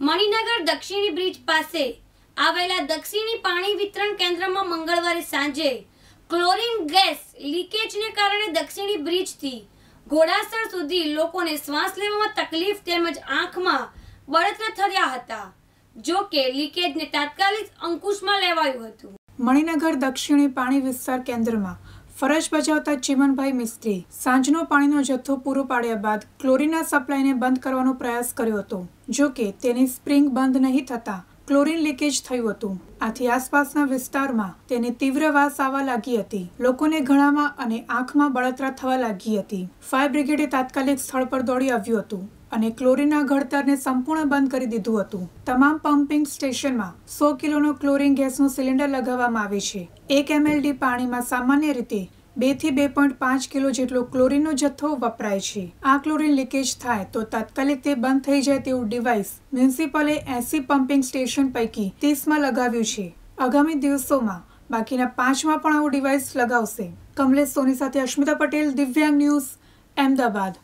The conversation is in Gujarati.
મણિનગર દક્ષિણી બ્રિજ પાસે આવેલા દક્ષિણી પાણી વિતરણ કેન્દ્રમાં મંગળવારે સાંજે ક્લોરીન ગેસ લીકેજને કારણે દક્ષિણી બ્રિજથી ઘોડાસર સુધી લોકોને શ્વાસ લેવામાં તકલીફ તેમજ આંખમાં બળતરા થયા હતા જો કે લીકેજને તાત્કાલિક અંકુશમાં લેવાયું હતું મણિનગર દક્ષિણી પાણી વિસ્તાર કેન્દ્રમાં ફરજ બજાવતા ચીમનભાઈ મિસ્ત્રી સાંજનો પાણીનો જથ્થો પૂરો પાડ્યા બાદ ક્લોરીનના સપ્લાયને બંધ કરવાનો પ્રયાસ કર્યો હતો જો કે તેની સ્પ્રિંગ બંધ નહીં થતા ક્લોરીન લીકેજ થયું હતું આથી આસપાસના વિસ્તારમાં તેને તીવ્ર વાસ આવવા લાગી હતી લોકોને ગળામાં અને આંખમાં બળતરા થવા લાગી હતી ફાયર બ્રિગેડે તાત્કાલિક સ્થળ પર દોડી આવ્યું હતું અને ક્લોરીનના ઘડતરને સંપૂર્ણ બંધ કરી દીધું હતું તમામ પમ્પિંગ સ્ટેશનમાં સો કિલોનો ક્લોરીન ગેસનું સિલિન્ડર લગાવવામાં આવે છે એક એમએલડી પાણીમાં સામાન્ય રીતે બેથી બે પોઈન્ટ પાંચ કિલો જેટલો ક્લોરીનનો જથ્થો વપરાય છે આ ક્લોરીન લીકેજ થાય તો તાત્કાલિક તે બંધ થઈ જાય તેવું ડિવાઇસ મ્યુનિસિપલે એસી પમ્પિંગ સ્ટેશન પૈકી ત્રીસમાં લગાવ્યું છે આગામી દિવસોમાં બાકીના પાંચમાં પણ આવું ડિવાઇસ લગાવશે કમલેશ સોની સાથે અશ્મિતા પટેલ દિવ્યાંગ ન્યૂઝ અમદાવાદ